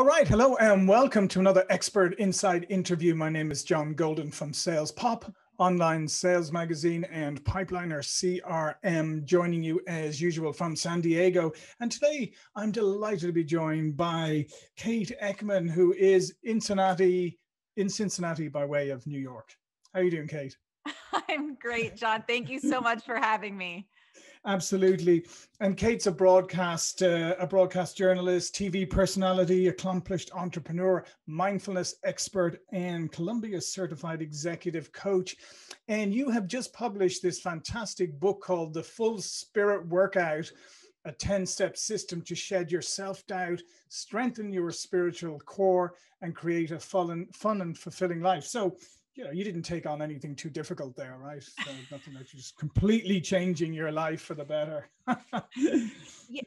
All right. Hello and welcome to another Expert Inside interview. My name is John Golden from Sales Pop, online sales magazine and Pipeliner CRM, joining you as usual from San Diego. And today I'm delighted to be joined by Kate Eckman, who is in Cincinnati, in Cincinnati by way of New York. How are you doing, Kate? I'm great, John. Thank you so much for having me absolutely. And Kate's a broadcast, uh, a broadcast journalist, TV personality, accomplished entrepreneur, mindfulness expert, and Columbia certified executive coach. And you have just published this fantastic book called The Full Spirit Workout a 10 step system to shed your self doubt, strengthen your spiritual core, and create a fun and, fun and fulfilling life. So, you know you didn't take on anything too difficult there right so nothing that you're just completely changing your life for the better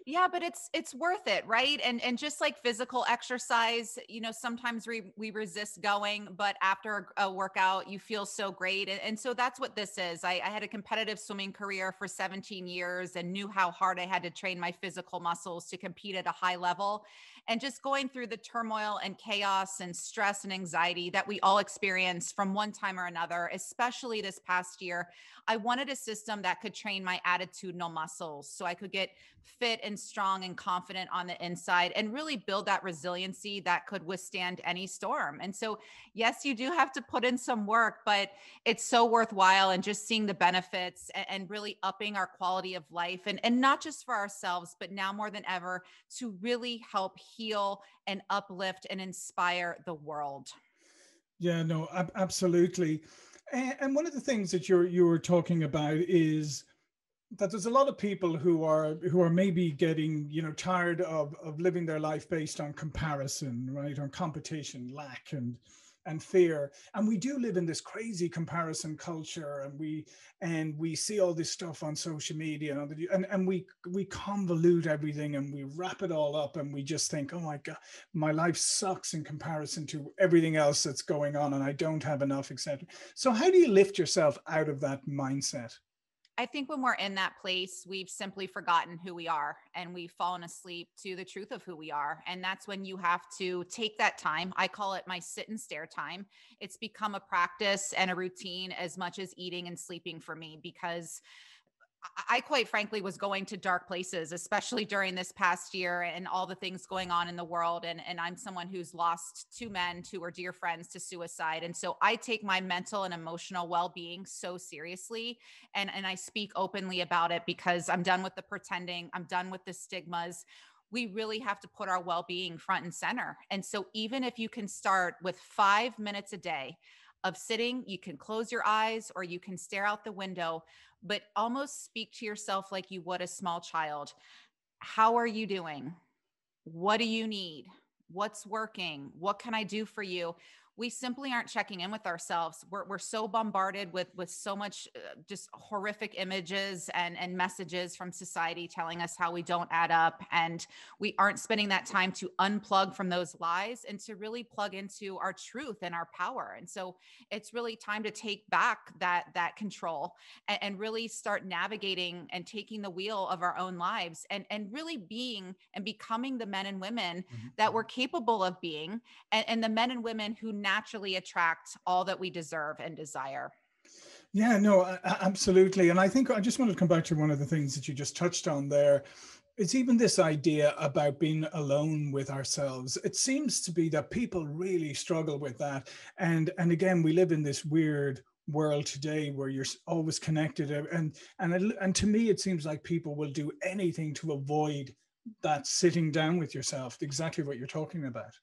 yeah but it's it's worth it right and and just like physical exercise you know sometimes we we resist going but after a, workout you feel so great and, and so that's what this is I, I had a competitive swimming career for 17 years and knew how hard i had to train my physical muscles to compete at a high level and just going through the turmoil and chaos and stress and anxiety that we all experience from one one time or another, especially this past year. I wanted a system that could train my attitudinal muscles so I could get fit and strong and confident on the inside and really build that resiliency that could withstand any storm. And so, yes, you do have to put in some work, but it's so worthwhile and just seeing the benefits and really upping our quality of life and, and not just for ourselves, but now more than ever to really help heal and uplift and inspire the world. Yeah, no, ab- absolutely. And, one of the things that you're you were talking about is that there's a lot of people who are who are maybe getting you know tired of of living their life based on comparison right on competition lack and and fear. And we do live in this crazy comparison culture, and we and we see all this stuff on social media and other, and, and we we convolute everything and we wrap it all up and we just think, oh my god, my life sucks in comparison to everything else that's going on, and I don't have enough, etc. So how do you lift yourself out of that mindset? I think when we're in that place, we've simply forgotten who we are and we've fallen asleep to the truth of who we are. And that's when you have to take that time. I call it my sit and stare time. It's become a practice and a routine as much as eating and sleeping for me because I quite frankly was going to dark places, especially during this past year and all the things going on in the world. And, and I'm someone who's lost two men who were dear friends to suicide. And so I take my mental and emotional well being so seriously. And, and I speak openly about it because I'm done with the pretending, I'm done with the stigmas. We really have to put our well being front and center. And so even if you can start with five minutes a day, of sitting, you can close your eyes or you can stare out the window but almost speak to yourself like you would a small child. How are you doing? What do you need? What's working? What can I do for you? we simply aren't checking in with ourselves. We're, we're so bombarded with, with so much uh, just horrific images and, and messages from society telling us how we don't add up. And we aren't spending that time to unplug from those lies and to really plug into our truth and our power. And so it's really time to take back that, that control and, and really start navigating and taking the wheel of our own lives and, and really being and becoming the men and women mm-hmm. that we're mm-hmm. capable of being and, and the men and women who naturally attract all that we deserve and desire. Yeah, no, absolutely. And I think I just wanted to come back to one of the things that you just touched on there. It's even this idea about being alone with ourselves. It seems to be that people really struggle with that. And and again, we live in this weird world today where you're always connected uh, and and and to me it seems like people will do anything to avoid that sitting down with yourself exactly what you're talking about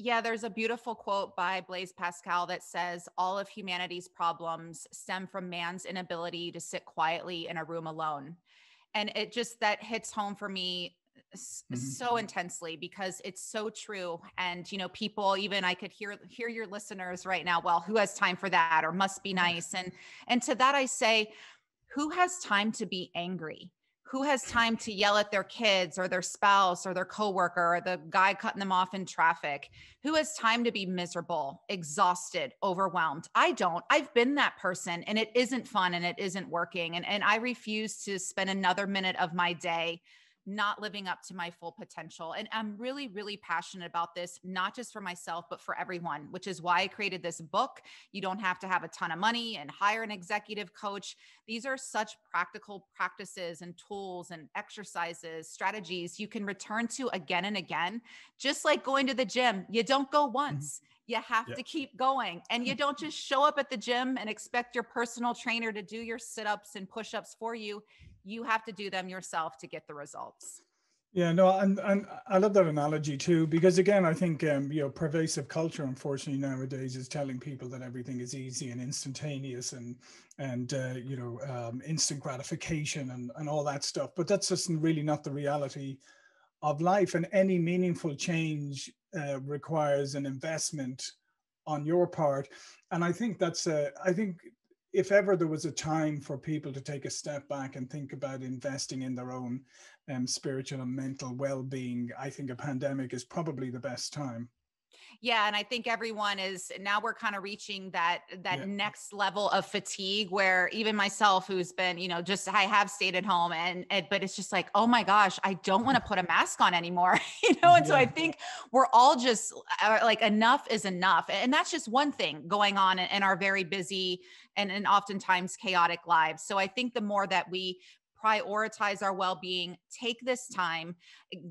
yeah, there's a beautiful quote by Blaise Pascal that says all of humanity's problems stem from man's inability to sit quietly in a room alone. And it just that hits home for me Mm-hmm. so intensely because it's so true and you know people even i could hear hear your listeners right now well who has time for that or must be nice and and to that i say who has time to be angry who has time to yell at their kids or their spouse or their coworker or the guy cutting them off in traffic? Who has time to be miserable, exhausted, overwhelmed? I don't. I've been that person and it isn't fun and it isn't working. And, and I refuse to spend another minute of my day not living up to my full potential. And I'm really, really passionate about this, not just for myself, but for everyone, which is why I created this book. You don't have to have a ton of money and hire an executive coach. These are such practical practices and tools and exercises, strategies you can return to again and again. Just like going to the gym, you don't go mm-hmm. once. Mm-hmm you have yep. to keep going and you don't just show up at the gym and expect your personal trainer to do your sit-ups and push-ups for you you have to do them yourself to get the results. Yeah, no, and, and I love that analogy too, because again, I think um, you know pervasive culture, unfortunately nowadays, is telling people that everything is easy and instantaneous and and uh, you know um, instant gratification and and all that stuff. But that's just really not the reality of life. And any meaningful change uh, requires an investment on your part, and I think that's a I think if ever there was a time for people to take a step back and think about investing in their own um, spiritual and mental well-being, I think a pandemic is probably the best time. Yeah, and I think everyone is now we're kind of reaching that that yeah. next level of fatigue where even myself who's been, you know, just I have stayed at home and, it, but it's just like, "Oh my gosh, I don't want to put a mask on anymore." you know, and yeah. so I think we're all just uh, like enough is enough. And that's just one thing going on in, in our very busy and and oftentimes chaotic lives. So I think the more that we prioritize our well being, take this time,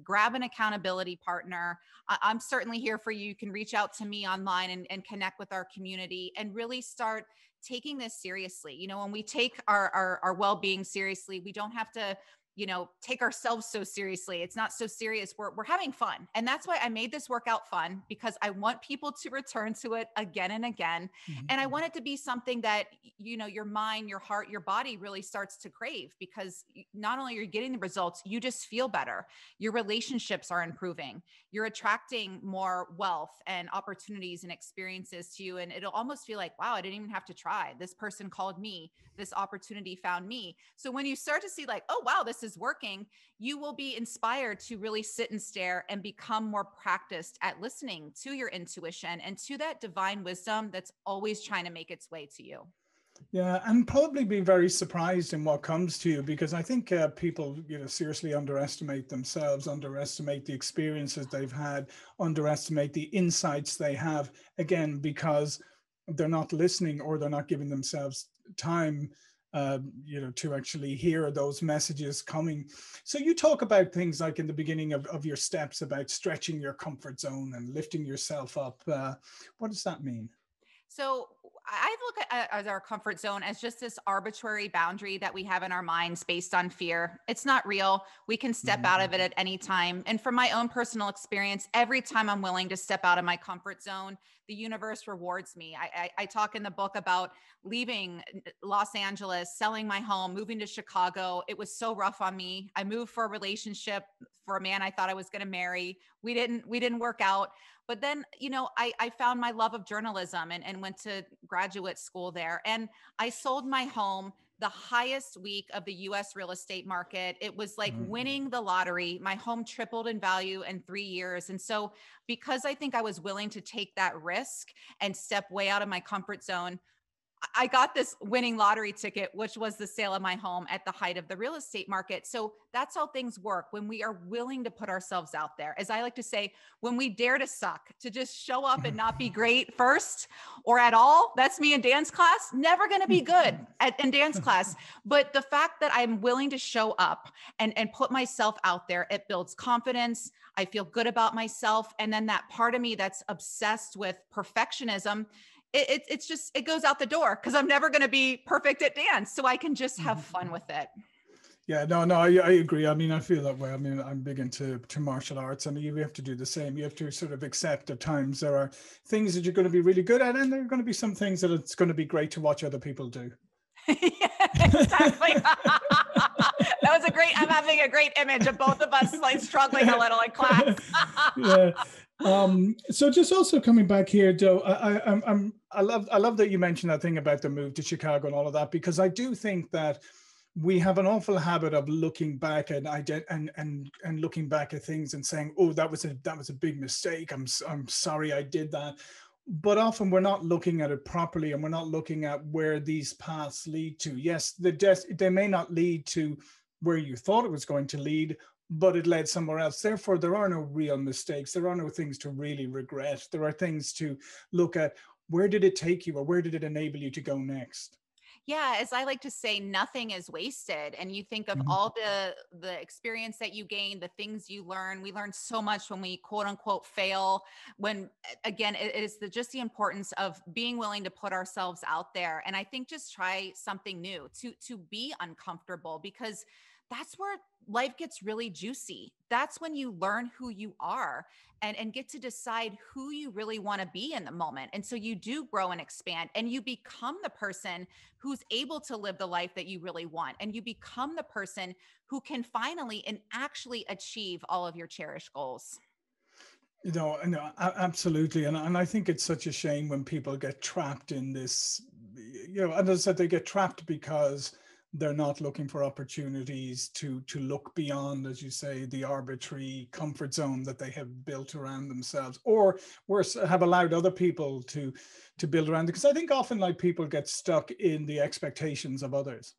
grab an accountability partner. I'm certainly here for you. You can reach out to me online and, and connect with our community and really start taking this seriously. You know, when we take our, our, our well being seriously, we don't have to you know, take ourselves so seriously. It's not so serious. We're, we're having fun. And that's why I made this workout fun because I want people to return to it again and again. Mm-hmm. And I mm-hmm. want it to be something that, you know, your mind, your heart, your body really starts to crave because not only are you getting the results, you just feel better. Your relationships are improving. You're attracting more wealth and opportunities and experiences to you. And it'll almost feel like, wow, I didn't even have to try. This person called me. This opportunity found me. So when you start to see, like, oh, wow, this is is working, you will be inspired to really sit and stare and become more practiced at listening to your intuition and to that divine wisdom that's always trying to make its way to you. Yeah, and probably be very surprised in what comes to you because I think uh, people, you know, seriously underestimate themselves, underestimate the experiences they've had, underestimate the insights they have. Again, because they're not listening or they're not giving themselves time um, you know, to actually hear those messages coming. So you talk about things like in the beginning of, of your steps about stretching your comfort zone and lifting yourself up. Uh, what does that mean? So I look at, uh, our comfort zone as just this arbitrary boundary that we have in our minds based on fear. It's not real. We can step mm-hmm. out of it mm-hmm. at any time. And from my own personal experience, every time I'm willing to step out of my comfort zone, the universe rewards me. I, I, I talk in the book about leaving Los Angeles, selling my home, moving to Chicago. It was so rough on me. I moved for a relationship for a man I thought I was going to marry. We didn't we didn't work out, but then you know i, I found my love of journalism and, and went to graduate school there and i sold my home the highest week of the US real estate market. It was like mm-hmm. winning the lottery. My home tripled in value in three years. And so, because I think I was willing to take that risk and step way out of my comfort zone, I got this winning lottery ticket, which was the sale of my home at the height of the real estate market. So that's how things work when we are willing to put ourselves out there. As I like to say, when we dare to suck, to just show up and not be great first or at all. That's me in dance class. Never going to be good at, in dance class. But the fact that I'm willing to show up and, and put myself out there, it builds confidence. I feel good about myself. And then that part of me that's obsessed with perfectionism it, it, it's just it goes out the door because i'm never going to be perfect at dance so i can just have mm-hmm. fun with it yeah no no I, I agree i mean i feel that way i mean i'm big into to martial arts and you have to do the same you have to sort of accept at times there are things that you're going to be really good at and there are going to be some things that it's going to be great to watch other people do yeah, exactly that was a great i'm having a great image of both of us like struggling a little in class yeah um, so just also coming back here, Joe, I, I, I'm, I love, I love that you mentioned that thing about the move to Chicago and all of that because I do think that we have an awful habit of looking back and ident- and and and looking back at things and saying, "Oh, that was a that was a big mistake. I'm I'm sorry I did that." But often we're not looking at it properly, and we're not looking at where these paths lead to. Yes, the des- they may not lead to where you thought it was going to lead, but it led somewhere else. Therefore, there are no real mistakes. There are no things to really regret. There are things to look at where did it take you or where did it enable you to go next? yeah as i like to say nothing is wasted and you think of mm-hmm. all the the experience that you gain the things you learn we learn so much when we quote unquote fail when again it is the just the importance of being willing to put ourselves out there and i think just try something new to to be uncomfortable because that's where life gets really juicy. That's when you learn who you are and, and get to decide who you really want to be in the moment. And so you do grow and expand and you become the person who's able to live the life that you really want. And you become the person who can finally and actually achieve all of your cherished goals. You know, no, absolutely. And, and I think it's such a shame when people get trapped in this, you know, and as I said, they get trapped because they're not looking for opportunities to to look beyond as you say the arbitrary comfort zone that they have built around themselves or worse have allowed other people to to build around because i think often like people get stuck in the expectations of others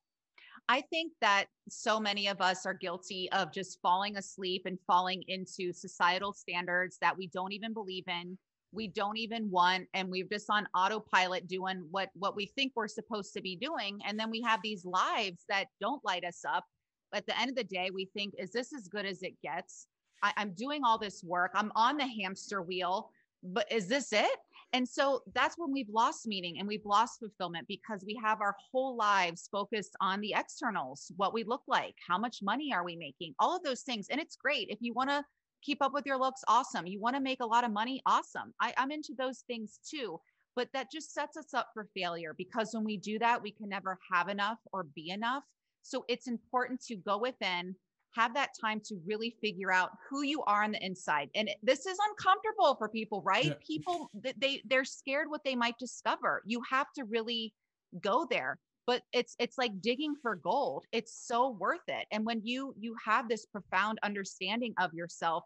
I think that so many of us are guilty of just falling asleep and falling into societal standards that we don't even believe in we don't even want and we're just on autopilot doing what what we think we're supposed to be doing and then we have these lives that don't light us up at the end of the day we think is this as good as it gets I, i'm doing all this work i'm on the hamster wheel but is this it and so that's when we've lost meaning and we've lost fulfillment because we have our whole lives focused on the externals, what we look like, how much money are we making, all of those things. And it's great if you want to keep up with your looks awesome you want to make a lot of money awesome I, i'm into those things too but that just sets us up for failure because when we do that we can never have enough or be enough so it's important to go within have that time to really figure out who you are on the inside and this is uncomfortable for people right yeah. people they they're scared what they might discover you have to really go there but it's it's like digging for gold it's so worth it and when you you have this profound understanding of yourself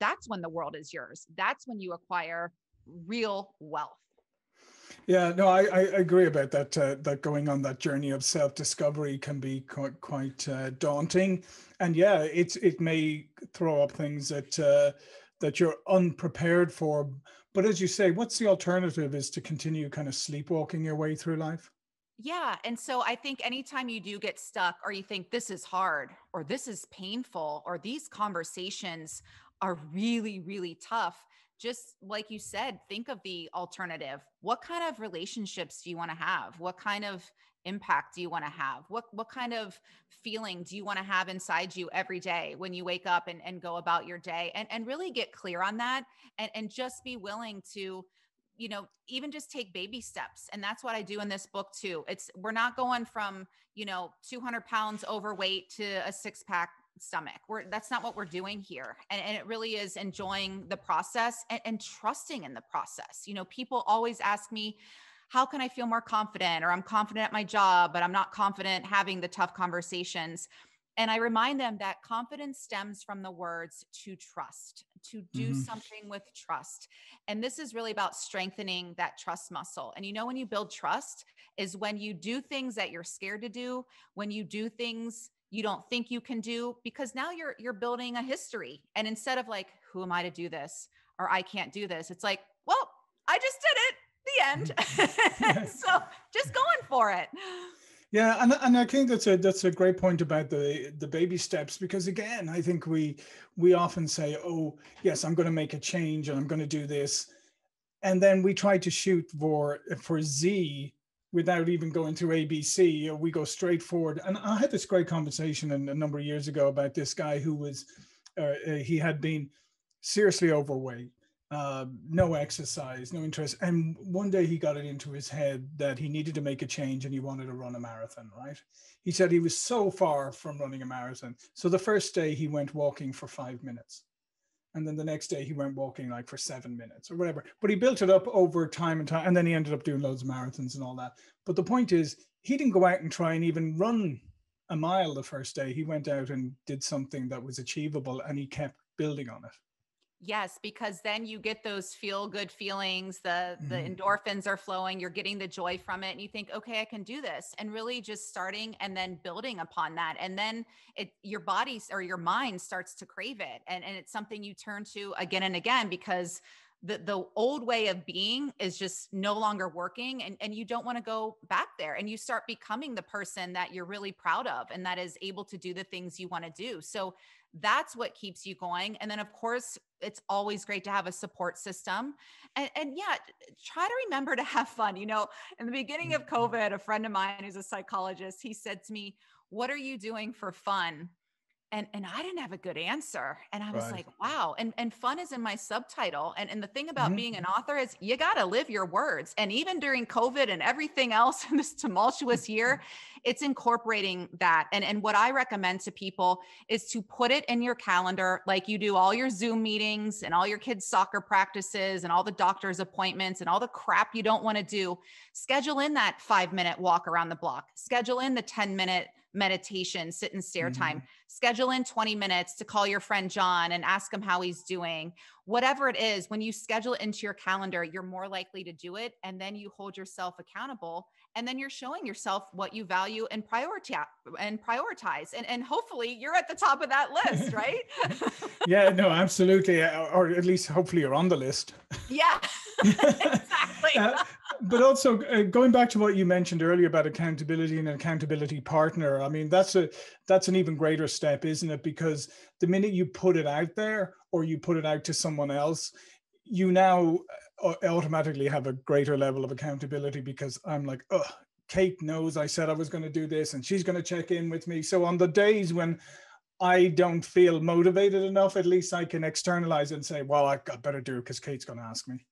that's when the world is yours that's when you acquire real wealth yeah, no, I, I agree about that. Uh, that going on that journey of self discovery can be quite quite uh, daunting, and yeah, it's it may throw up things that uh, that you're unprepared for. But as you say, what's the alternative? Is to continue kind of sleepwalking your way through life. Yeah. And so I think anytime you do get stuck or you think this is hard or this is painful or these conversations are really, really tough, just like you said, think of the alternative. What kind of relationships do you want to have? What kind of impact do you want to have? What, what kind of feeling do you want to have inside you every day when you wake up and, and go about your day? And, and really get clear on that and, and just be willing to you know even just take baby steps and that's what i do in this book too it's we're not going from you know 200 pounds overweight to a six-pack stomach we're that's not what we're doing here and, and it really is enjoying the process and, and trusting in the process you know people always ask me how can i feel more confident or i'm confident at my job but i'm not confident having the tough conversations and I remind them that confidence stems from the words to trust, to do mm-hmm. something with trust. And this is really about strengthening that trust muscle. And you know, when you build trust, is when you do things that you're scared to do, when you do things you don't think you can do because now you're you're building a history and instead of like who am i to do this or i can't do this it's like well i just did it the end so just going for it yeah, and, and I think that's a that's a great point about the the baby steps because again, I think we we often say, oh yes, I'm going to make a change and I'm going to do this, and then we try to shoot for for Z without even going through ABC. We go straight forward. And I had this great conversation a number of years ago about this guy who was uh, uh he had been seriously overweight uh, no exercise, no interest. And one day he got it into his head that he needed to make a change and he wanted to run a marathon, right? He said he was so far from running a marathon. So the first day he went walking for five minutes. And then the next day he went walking like for seven minutes or whatever. But he built it up over time and time. And then he ended up doing loads of marathons and all that. But the point is, he didn't go out and try and even run a mile the first day. He went out and did something that was achievable and he kept building on it. Yes, because then you get those feel good feelings, the the mm-hmm. endorphins are flowing, you're getting the joy from it and you think, "Okay, I can do this." And really just starting and then building upon that. And then it your body or your mind starts to crave it and and it's something you turn to again and again because the, the old way of being is just no longer working and, and you don't want to go back there and you start becoming the person that you're really proud of and that is able to do the things you want to do so that's what keeps you going and then of course it's always great to have a support system and, and yeah try to remember to have fun you know in the beginning of mm-hmm. covid a friend of mine who's a psychologist he said to me what are you doing for fun and and I didn't have a good answer. And I was right. like, wow. And and fun is in my subtitle. And and the thing about mm-hmm. being an author is you got to live your words. And even during COVID and everything else in this tumultuous year, it's incorporating that. And and what I recommend to people is to put it in your calendar like you do all your Zoom meetings and all your kids soccer practices and all the doctor's appointments and all the crap you don't want to do. Schedule in that 5-minute walk around the block. Schedule in the 10-minute meditation, sit and stare mm-hmm. time, schedule in 20 minutes to call your friend John and ask him how he's doing. Whatever it is, when you schedule it into your calendar, you're more likely to do it. And then you hold yourself accountable. And then you're showing yourself what you value and prioritize and prioritize. And, and hopefully you're at the top of that list, right? yeah, no, absolutely. Or at least hopefully you're on the list. Yeah. Uh, exactly. uh, but also uh, going back to what you mentioned earlier about accountability and an accountability partner i mean that's a that's an even greater step isn't it because the minute you put it out there or you put it out to someone else you now uh, automatically have a greater level of accountability because i'm like oh kate knows i said i was going to do this and she's going to check in with me so on the days when I don't feel motivated enough, at least I can externalize and say, well, I, I better do it because Kate's going to ask me.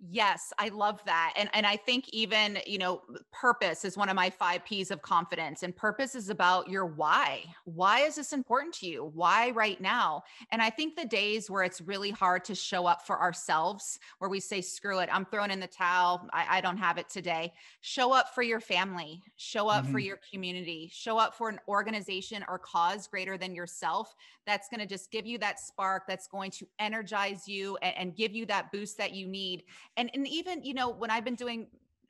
Yes, I love that. And and I think even, you know, purpose is one of my 5 Ps of confidence and purpose is about your why. Why is this important to you? Why right now? And I think the days where it's really hard to show up for ourselves, where we say screw it, I'm throwing in the towel, I, I don't have it today. Show up for your family, show up mm-hmm. for your community, show up for an organization or cause greater than yourself. That's going to just give you that spark that's going to energize you and, and give you that boost that you need and and even you know when I've been doing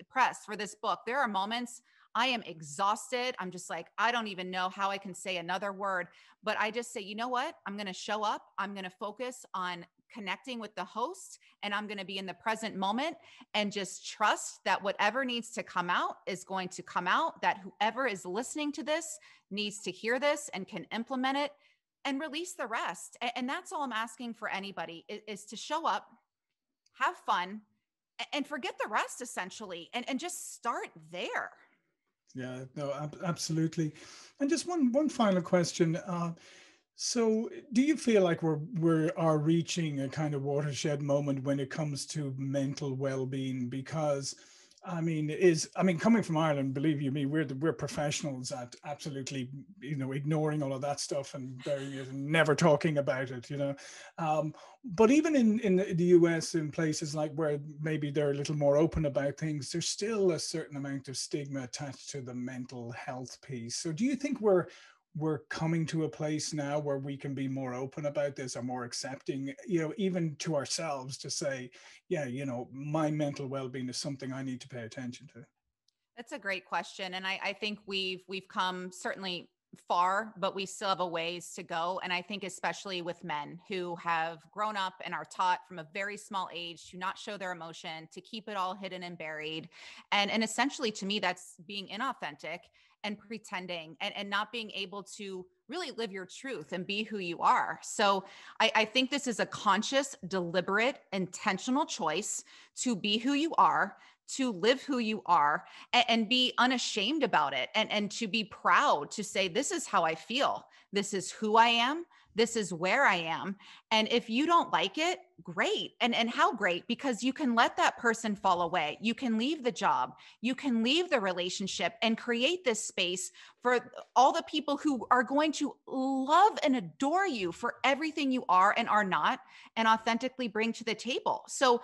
press for this book, there are moments I am exhausted. I'm just like, I don't even know how I can say another word. But I just say, you know what? I'm going to show up. I'm going to focus on connecting with the host and I'm going to be in the present moment and just trust that whatever needs to come out is going to come out, that whoever is listening to this needs to hear this and can implement it and release the rest. And that's all I'm asking for anybody is, to show up, have fun, and forget the rest essentially and, and just start there yeah no ab- absolutely and just one one final question uh, so do you feel like we're we are reaching a kind of watershed moment when it comes to mental well-being because I mean, is I mean, coming from Ireland, believe you me, we're the, we're professionals at absolutely, you know, ignoring all of that stuff and burying it and never talking about it, you know. Um, but even in in the US, in places like where maybe they're a little more open about things, there's still a certain amount of stigma attached to the mental health piece. So, do you think we're we're coming to a place now where we can be more open about this or more accepting you know even to ourselves to say yeah you know my mental well-being is something i need to pay attention to that's a great question and i, I think we've we've come certainly far but we still have a ways to go and i think especially with men who have grown up and are taught from a very small age to not show their emotion to keep it all hidden and buried and and essentially to me that's being inauthentic and pretending and, and not being able to really live your truth and be who you are. So I, I think this is a conscious, deliberate, intentional choice to be who you are, to live who you are and, and, be unashamed about it and, and to be proud to say, this is how I feel. This is who I am this is where I am. And if you don't like it, great. And and how great because you can let that person fall away. You can leave the job. You can leave the relationship and create this space for all the people who are going to love and adore you for everything you are and are not and authentically bring to the table. So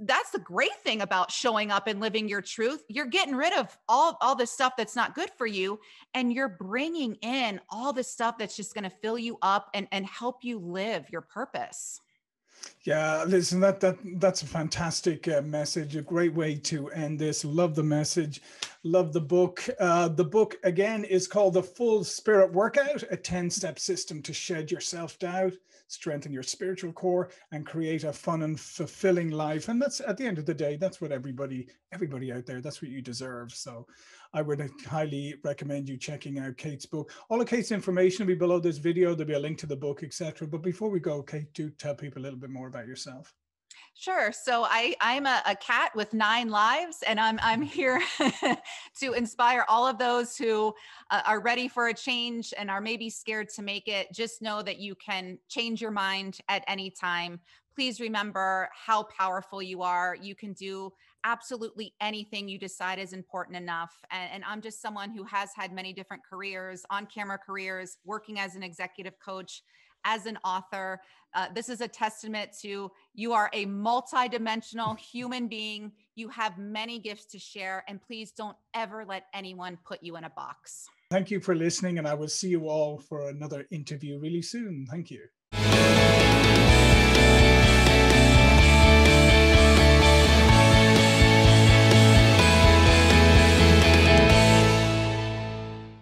that's the great thing about showing up and living your truth. You're getting rid of all all the stuff that's not good for you and you're bringing in all the stuff that's just going to fill you up and, and help you live your purpose. Yeah, listen, that that that's a fantastic uh, message. A great way to end this. Love the message. Love the book. Uh, the book, again, is called The Full Spirit Workout, a 10 step system to shed your self doubt, strengthen your spiritual core, and create a fun and fulfilling life. And that's at the end of the day, that's what everybody, everybody out there, that's what you deserve. So I would highly recommend you checking out Kate's book. All of Kate's information will be below this video. There'll be a link to the book, etc. But before we go, Kate, do tell people a little bit more about yourself. Sure. So I, I'm a, a, cat with nine lives, and I'm, I'm here to inspire all of those who uh, are ready for a change and are maybe scared to make it. Just know that you can change your mind at any time. Please remember how powerful you are. You can do absolutely anything you decide is important enough. And, and I'm just someone who has had many different careers on camera careers, working as an executive coach as an author. Uh, this is a testament to you are a multidimensional human being. You have many gifts to share, and please don't ever let anyone put you in a box. Thank you for listening, and I will see you all for another interview really soon. Thank you.